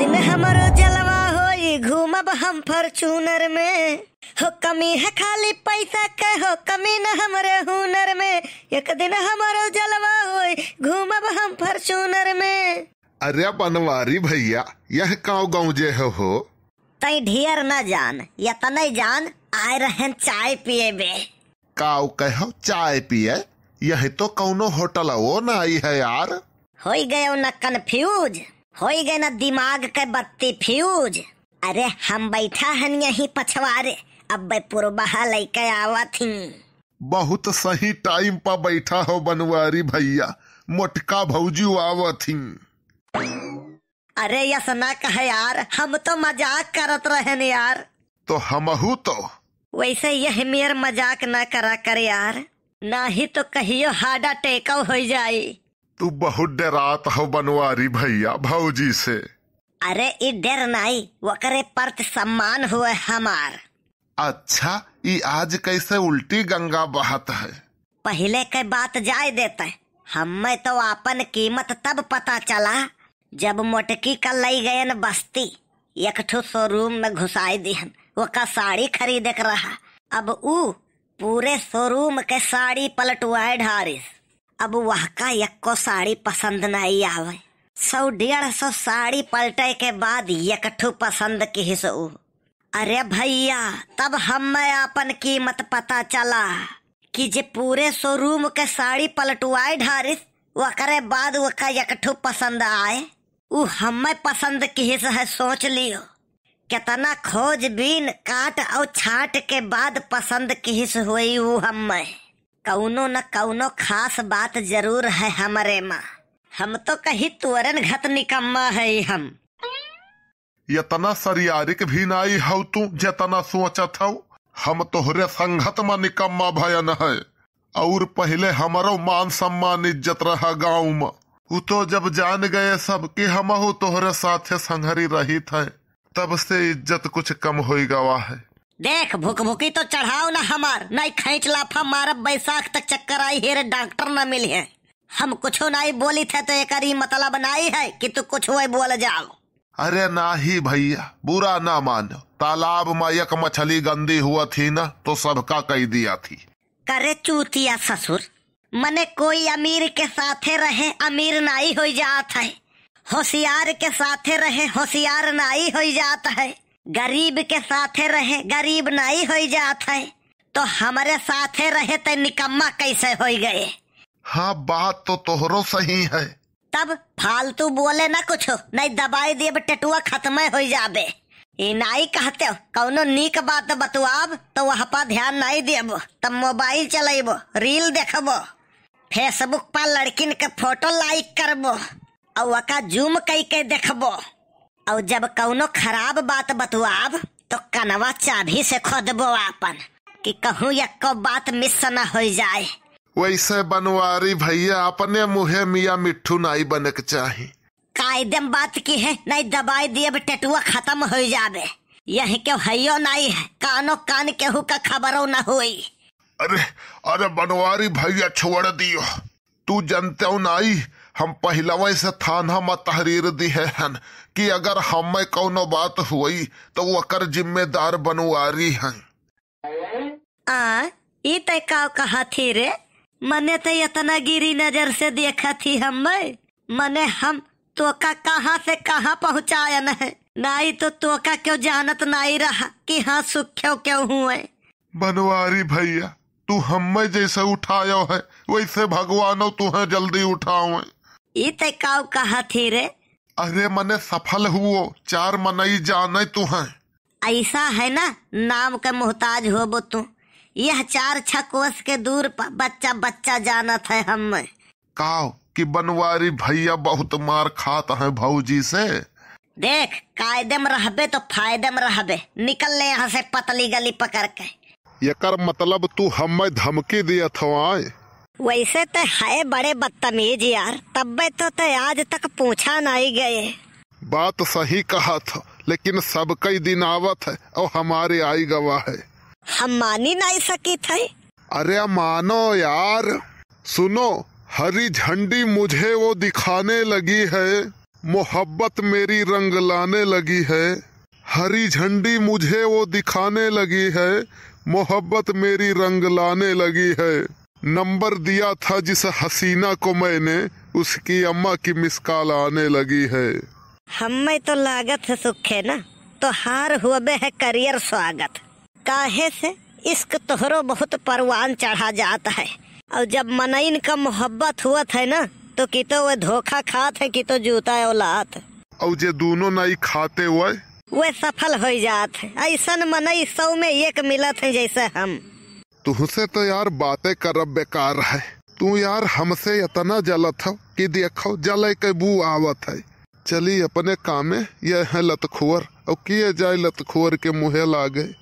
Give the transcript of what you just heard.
दिन हमारो जलवा हो घूम हम फॉर्चूनर में हो कमी है खाली पैसा के हो कमी न हमारे हुनर में एक दिन हमारो जलवा हो घूम हम फॉर्चूनर में अरे बनवारी भैया यह गाँव गाँव जे हो तई ढेर न जान या तो नहीं जान आए रहे चाय पिए बे काव कहो चाय पिए यही तो कौनो होटल वो ना आई है यार हो गयो ना कंफ्यूज हो गए ना दिमाग के बत्ती फ्यूज अरे हम बैठा हन यही पछवारे अब पूर्वा लेके आवा थी बहुत सही टाइम पर बैठा हो बनवारी भैया मोटका भौजी आवा थी अरे यसना कह यार हम तो मजाक करत रहे यार तो हमहू तो वैसे यह मेर मजाक ना करा कर यार ना ही तो कहियो हार्ट अटैक हो जाए तू बहुत डरात हो बनवारी भैया भौजी से अरे ये डर नहीं वकरे पर सम्मान हुए हमार अच्छा ये आज कैसे उल्टी गंगा बहत है पहले के बात जाय देते हमें तो अपन कीमत तब पता चला जब मोटकी का लई गयन बस्ती एक ठो शोरूम में घुसाई दी वो का साड़ी खरीदे रहा अब ऊ पूरे शोरूम के साड़ी पलटवाए ढारिस अब वह का एक साड़ी पसंद नहीं आवे सौ डेढ़ सौ साड़ी पलटे के बाद यकठू पसंद की हिस्सो अरे भैया तब हम अपन कीमत पता चला कि जे पूरे शोरूम के साड़ी पलटुआए ढारिस वकरे बाद वका यकठू पसंद आए उ हमें पसंद की है सोच लियो कितना खोज बीन काट और छाट के बाद पसंद किस हुई वो हमें कौनो न कौनो खास बात जरूर है हमारे माँ हम तो कहीं तुरन घत निकम्मा है हम यतना सरियारिक भी नई हो तू जितना सोचत हो हम तोहरे संघत में निकम्मा भयन है और पहले हमारो मान सम्मान इज्जत रहा गाँव में वो तो जब जान गए सब कि हम तोहरे साथे संघरी रही थे तब से इज्जत कुछ कम हो गवा है देख भूख भूखी तो चढ़ाओ ना हमार नहीं खेच लाफा मार बैसाख तक चक्कर आई हेरे डॉक्टर न मिले है हम कुछ नहीं बोली थे तो एक मतलब नहीं है कि तू कुछ बोल जाओ अरे ना ही भैया बुरा ना मानो तालाब में एक मछली गंदी हुआ थी ना तो सबका कह दिया थी करे चूतिया ससुर मने कोई अमीर के साथे रहे अमीर नाई हो जात है होशियार के साथे रहे होशियार नाई हो जात है गरीब के साथे रहे गरीब नहीं हो जात है तो हमारे साथे रहे तो निकम्मा कैसे हो गए हाँ बात तो तोहरो सही है तब फालतू बोले ना कुछ नहीं दबाई दिए टटुआ खत्म हो जाबे इनाई कहते हो कौनो नीक बात बतुआब तो वहाँ पर ध्यान नहीं देब तब मोबाइल चलेबो रील देखबो फेसबुक पर लड़किन के फोटो लाइक करबो और वका जूम कई के देखबो और जब कौनो खराब बात बतुआब तो कनवा चाभी से खोदबो आपन कि कहूँ यको बात मिस न हो जाए वैसे बनवारी भैया अपने मुहे मिया मिठू नाई बने के चाही बात की है नहीं दबाई दिए टटुआ खत्म हो जावे यही के हयो नाई है कानो कान हु का खबरों न हुई अरे अरे बनवारी भैया छोड़ दियो तू जनते नाई हम पहलवें से थाना में तहरीर दी है हन कि अगर हम में कोनो बात हुई तो वो कर जिम्मेदार बनुआरी हैं आ ये ते का कहा थी रे मने तो इतना गिरी नजर से देखा थी हम मने हम तो का कहाँ से कहाँ ना है ही तो का क्यों जानत नहीं रहा कि हाँ सुख क्यों हुए बनवारी भैया तू हम जैसे उठायो है वैसे भगवानो तुहे जल्दी उठाओ ये काउ कहा थे रे अरे मने सफल हुओ चार मनई जाने तू है ऐसा है ना नाम का मोहताज हो बो तू यह चार छकोस के दूर बच्चा बच्चा जाना था हम में काव कि बनवारी भैया बहुत मार खात है भौजी से देख कायदे में रहबे तो फायदे में रहबे निकल ले यहाँ से पतली गली पकड़ के ये कर मतलब तू हमें धमकी दिया था आए वैसे तो है बड़े बदतमीज यार तब तो ते आज तक पूछा नहीं गए बात सही कहा था लेकिन सब कई दिन आवत है और हमारे आई गवाह है हम मानी नहीं सकी थे अरे मानो यार सुनो हरी झंडी मुझे वो दिखाने लगी है मोहब्बत मेरी रंग लाने लगी है हरी झंडी मुझे वो दिखाने लगी है मोहब्बत मेरी रंग लाने लगी है नंबर दिया था जिस हसीना को मैंने उसकी अम्मा की मिस कॉल आने लगी है हमें तो लागत है सुखे ना तो हार हुए है करियर स्वागत काहे से इश्क तोहरो बहुत परवान चढ़ा जाता है और जब मनईन का मोहब्बत हुआ था ना तो कितो वो धोखा खात है तो जूता औलाद और जे दोनों नहीं खाते हुए वे सफल हो जात है ऐसा मनई सौ में एक मिलत है जैसे हम तुमसे तो यार बातें करब बेकार है तू यार हमसे इतना जलत हो कि देखो जले के बू आवत है चली अपने कामे ये है लतखुअर और किए जाए लतखुअर के मुहे लागे